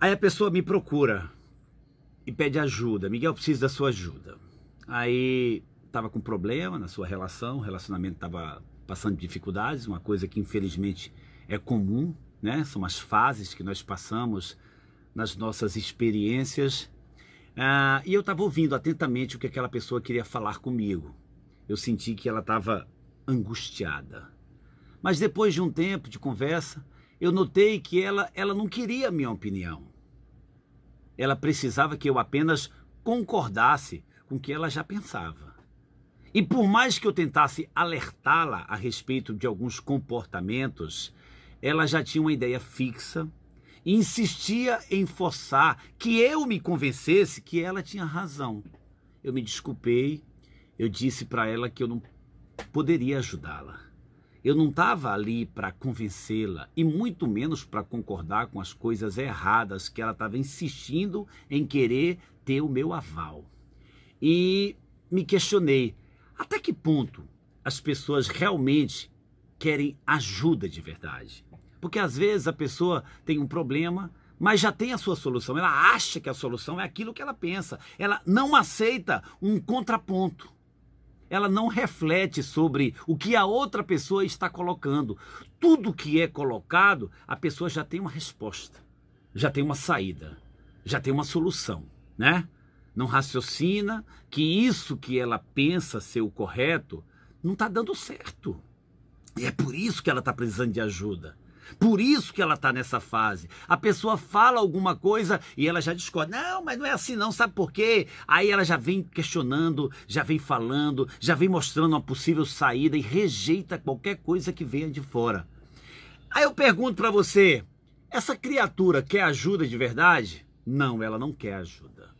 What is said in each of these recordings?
Aí a pessoa me procura e pede ajuda. Miguel, preciso da sua ajuda. Aí estava com problema na sua relação, o relacionamento estava passando dificuldades, uma coisa que infelizmente é comum, né? São as fases que nós passamos nas nossas experiências. Ah, e eu estava ouvindo atentamente o que aquela pessoa queria falar comigo. Eu senti que ela estava angustiada. Mas depois de um tempo de conversa, eu notei que ela, ela não queria a minha opinião. Ela precisava que eu apenas concordasse com o que ela já pensava. E por mais que eu tentasse alertá-la a respeito de alguns comportamentos, ela já tinha uma ideia fixa e insistia em forçar que eu me convencesse que ela tinha razão. Eu me desculpei, eu disse para ela que eu não poderia ajudá-la. Eu não estava ali para convencê-la e muito menos para concordar com as coisas erradas que ela estava insistindo em querer ter o meu aval. E me questionei até que ponto as pessoas realmente querem ajuda de verdade. Porque às vezes a pessoa tem um problema, mas já tem a sua solução. Ela acha que a solução é aquilo que ela pensa. Ela não aceita um contraponto ela não reflete sobre o que a outra pessoa está colocando. Tudo que é colocado, a pessoa já tem uma resposta, já tem uma saída, já tem uma solução, né? Não raciocina que isso que ela pensa ser o correto não está dando certo. E é por isso que ela está precisando de ajuda. Por isso que ela está nessa fase. A pessoa fala alguma coisa e ela já discorda. Não, mas não é assim não, sabe por quê? Aí ela já vem questionando, já vem falando, já vem mostrando uma possível saída e rejeita qualquer coisa que venha de fora. Aí eu pergunto para você, essa criatura quer ajuda de verdade? Não, ela não quer ajuda.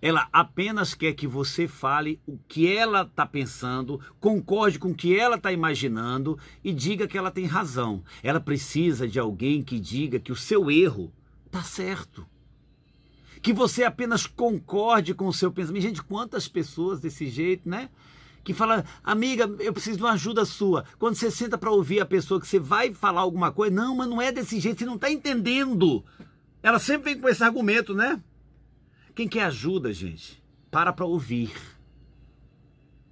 Ela apenas quer que você fale o que ela está pensando, concorde com o que ela está imaginando e diga que ela tem razão. Ela precisa de alguém que diga que o seu erro está certo. Que você apenas concorde com o seu pensamento. Gente, quantas pessoas desse jeito, né? que fala, amiga, eu preciso de uma ajuda sua. Quando você senta para ouvir a pessoa que você vai falar alguma coisa, não, mas não é desse jeito, você não está entendendo. Ela sempre vem com esse argumento, né? Quem quer ajuda, gente, para para ouvir.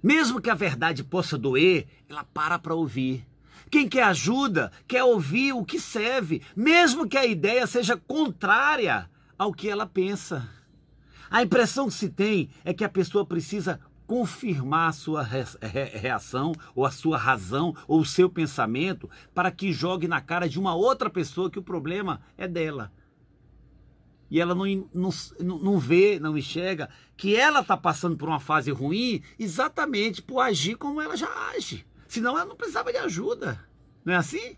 Mesmo que a verdade possa doer, ela para para ouvir. Quem quer ajuda, quer ouvir o que serve, mesmo que a ideia seja contrária ao que ela pensa. A impressão que se tem é que a pessoa precisa confirmar a sua reação, ou a sua razão, ou o seu pensamento, para que jogue na cara de uma outra pessoa que o problema é dela e ela não, não, não vê, não enxerga que ela está passando por uma fase ruim exatamente por agir como ela já age. Senão ela não precisava de ajuda. Não é assim?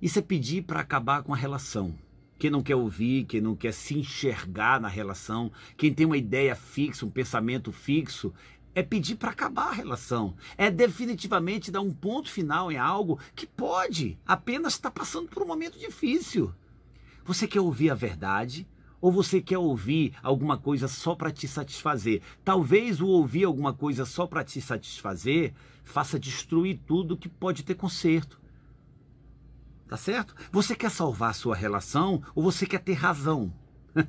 Isso é pedir para acabar com a relação. Quem não quer ouvir, quem não quer se enxergar na relação, quem tem uma ideia fixa, um pensamento fixo, é pedir para acabar a relação. É definitivamente dar um ponto final em algo que pode apenas estar tá passando por um momento difícil. Você quer ouvir a verdade? Ou você quer ouvir alguma coisa só para te satisfazer? Talvez o ouvir alguma coisa só para te satisfazer faça destruir tudo que pode ter conserto. Tá certo? Você quer salvar a sua relação ou você quer ter razão?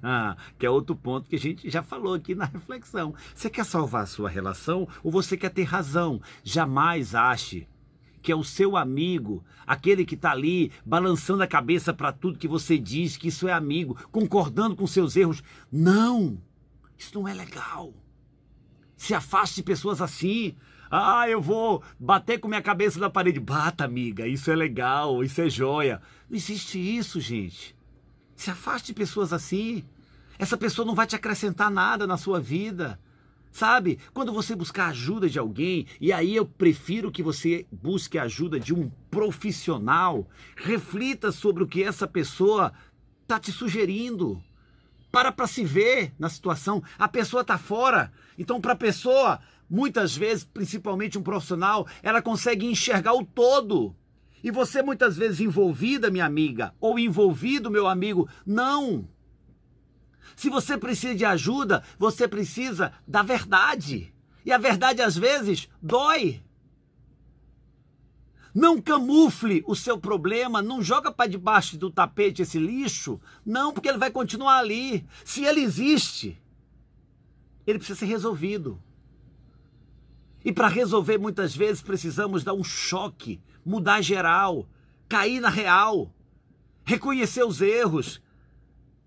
que é outro ponto que a gente já falou aqui na reflexão. Você quer salvar a sua relação ou você quer ter razão? Jamais ache que é o seu amigo, aquele que está ali balançando a cabeça para tudo que você diz, que isso é amigo, concordando com seus erros. Não! Isso não é legal. Se afaste de pessoas assim. Ah, eu vou bater com minha cabeça na parede. Bata, amiga, isso é legal, isso é joia. Não existe isso, gente. Se afaste de pessoas assim. Essa pessoa não vai te acrescentar nada na sua vida. Sabe? Quando você buscar ajuda de alguém, e aí eu prefiro que você busque a ajuda de um profissional, reflita sobre o que essa pessoa tá te sugerindo. Para para se ver na situação. A pessoa tá fora. Então, para a pessoa, muitas vezes, principalmente um profissional, ela consegue enxergar o todo. E você muitas vezes envolvida, minha amiga, ou envolvido, meu amigo, não. Se você precisa de ajuda, você precisa da verdade. E a verdade às vezes dói. Não camufle o seu problema, não joga para debaixo do tapete esse lixo, não, porque ele vai continuar ali. Se ele existe, ele precisa ser resolvido. E para resolver, muitas vezes precisamos dar um choque, mudar geral, cair na real, reconhecer os erros,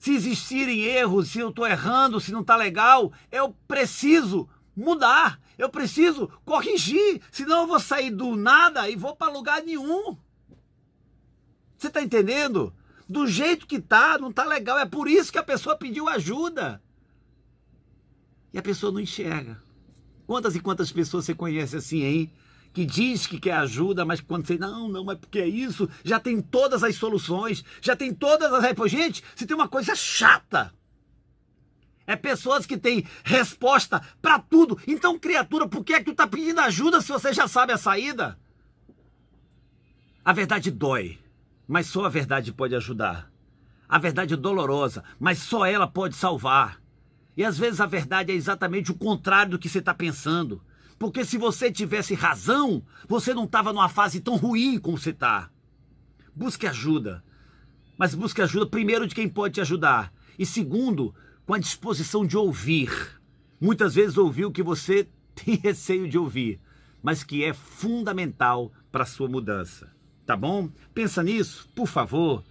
se existirem erros, se eu estou errando, se não está legal, eu preciso mudar, eu preciso corrigir, senão eu vou sair do nada e vou para lugar nenhum. Você está entendendo? Do jeito que tá, não tá legal. É por isso que a pessoa pediu ajuda. E a pessoa não enxerga. Quantas e quantas pessoas você conhece assim, hein? que diz que quer ajuda, mas quando você, não, não, mas porque é isso, já tem todas as soluções, já tem todas as Gente, se tem uma coisa chata, é pessoas que têm resposta para tudo. Então, criatura, por que é que tu tá pedindo ajuda se você já sabe a saída? A verdade dói, mas só a verdade pode ajudar. A verdade é dolorosa, mas só ela pode salvar. E às vezes a verdade é exatamente o contrário do que você está pensando. Porque se você tivesse razão, você não estava numa fase tão ruim como você está. Busque ajuda. Mas busque ajuda primeiro de quem pode te ajudar. E segundo, com a disposição de ouvir. Muitas vezes ouvir o que você tem receio de ouvir, mas que é fundamental para a sua mudança. Tá bom? Pensa nisso, por favor.